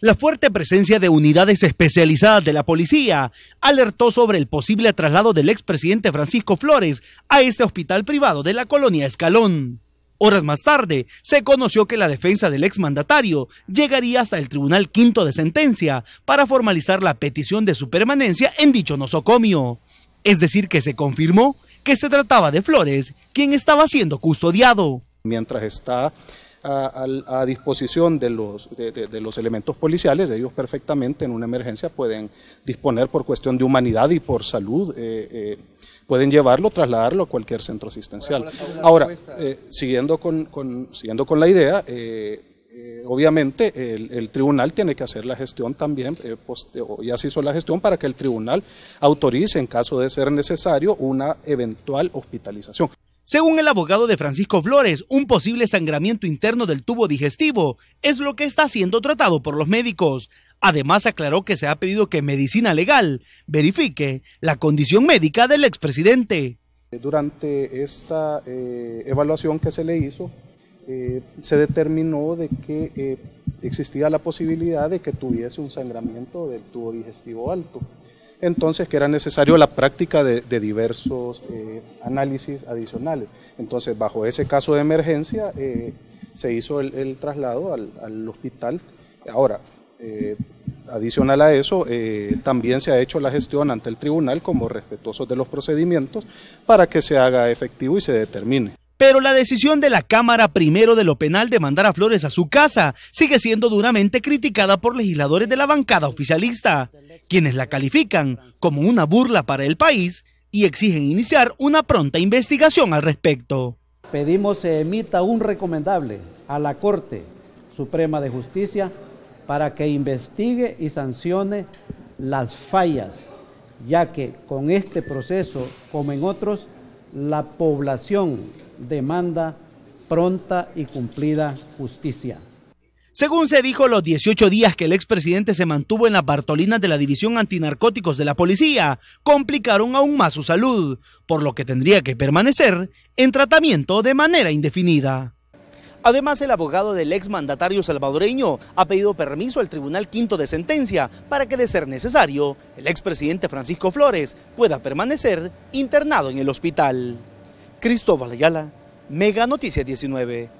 La fuerte presencia de unidades especializadas de la policía alertó sobre el posible traslado del expresidente Francisco Flores a este hospital privado de la colonia Escalón. Horas más tarde, se conoció que la defensa del exmandatario llegaría hasta el Tribunal Quinto de Sentencia para formalizar la petición de su permanencia en dicho nosocomio. Es decir, que se confirmó que se trataba de Flores, quien estaba siendo custodiado. Mientras está a, disposición de los, de, los elementos policiales, ellos perfectamente en una emergencia pueden disponer por cuestión de humanidad y por salud, eh, eh, pueden llevarlo, trasladarlo a cualquier centro asistencial. Ahora, eh, siguiendo, con, la idea, obviamente el, tribunal tiene que hacer la gestión también, ya se hizo la gestión para que el tribunal autorice en caso de ser necesario una eventual hospitalización. Según el abogado de Francisco Flores, un posible sangramiento interno del tubo digestivo es lo que está siendo tratado por los médicos. Además, aclaró que se ha pedido que Medicina Legal verifique la condición médica del expresidente. Durante esta eh, evaluación que se le hizo, eh, se determinó de que eh, existía la posibilidad de que tuviese un sangramiento del tubo digestivo alto entonces que era necesario la práctica de, diversos eh, análisis adicionales. Entonces, bajo ese caso de emergencia, eh, se hizo el, traslado al, hospital. Ahora, eh, adicional a eso, también se ha hecho la gestión ante el tribunal como respetuoso de los procedimientos para que se haga efectivo y se determine. Pero la decisión de la Cámara primero de lo penal de mandar a Flores a su casa sigue siendo duramente criticada por legisladores de la bancada oficialista, quienes la califican como una burla para el país y exigen iniciar una pronta investigación al respecto. Pedimos se emita un recomendable a la Corte Suprema de Justicia para que investigue y sancione las fallas, ya que con este proceso, como en otros, la población demanda pronta y cumplida justicia. Según se dijo, los 18 días que el expresidente se mantuvo en la Bartolina de la División Antinarcóticos de la Policía complicaron aún más su salud, por lo que tendría que permanecer en tratamiento de manera indefinida. Además, el abogado del exmandatario salvadoreño ha pedido permiso al Tribunal Quinto de Sentencia para que, de ser necesario, el expresidente Francisco Flores pueda permanecer internado en el hospital. Cristóbal Ayala, Mega Noticias 19.